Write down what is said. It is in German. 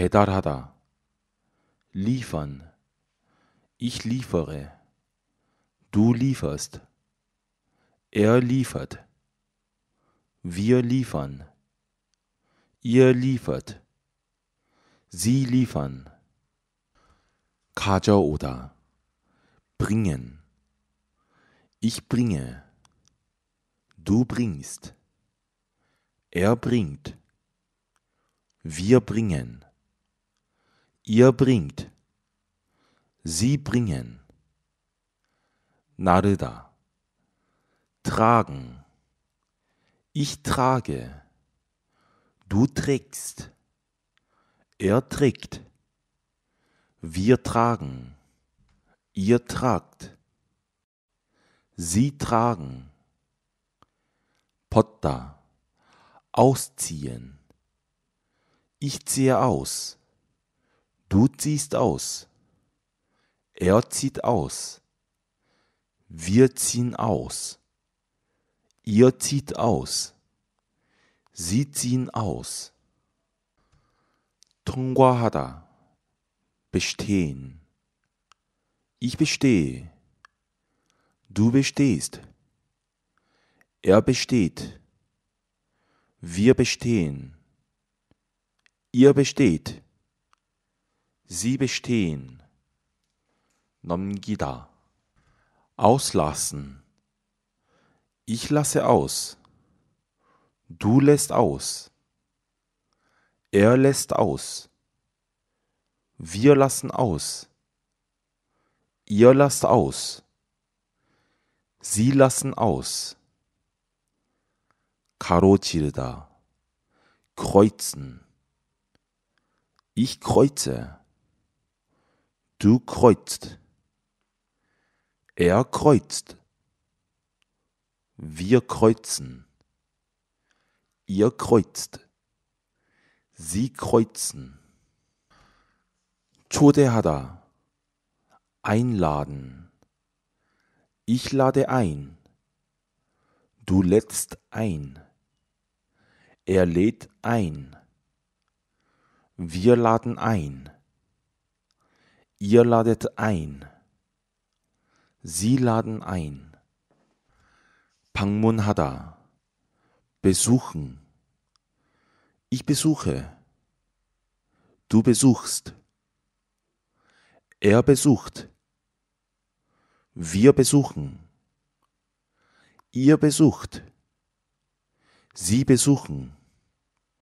배달하다. liefern. Ich liefere. Du lieferst. Er liefert. Wir liefern. Ihr liefert. Sie liefern. 가져오다. bringen. Ich bringe. Du bringst. Er bringt. Wir bringen. Ihr bringt. Sie bringen. Narada. Tragen. Ich trage. Du trägst. Er trägt. Wir tragen. Ihr tragt. Sie tragen. Potta. Ausziehen. Ich ziehe aus. Du ziehst aus. Er zieht aus. Wir ziehen aus. Ihr zieht aus. Sie ziehen aus. 통과하다. bestehen. Ich bestehe. Du bestehst. Er besteht. Wir bestehen. Ihr besteht. Sie bestehen. Nomgida. Auslassen. Ich lasse aus. Du lässt aus. Er lässt aus. Wir lassen aus. Ihr lasst aus. Sie lassen aus. Karotilda. Kreuzen. Ich kreuze. Du kreuzt. Er kreuzt. Wir kreuzen. Ihr kreuzt. Sie kreuzen. 초대하다. Einladen. Ich lade ein. Du lädst ein. Er lädt ein. Wir laden ein. Ihr ladet ein. Sie laden ein. Pangmun Hada. Besuchen. Ich besuche. Du besuchst. Er besucht. Wir besuchen. Ihr besucht. Sie besuchen.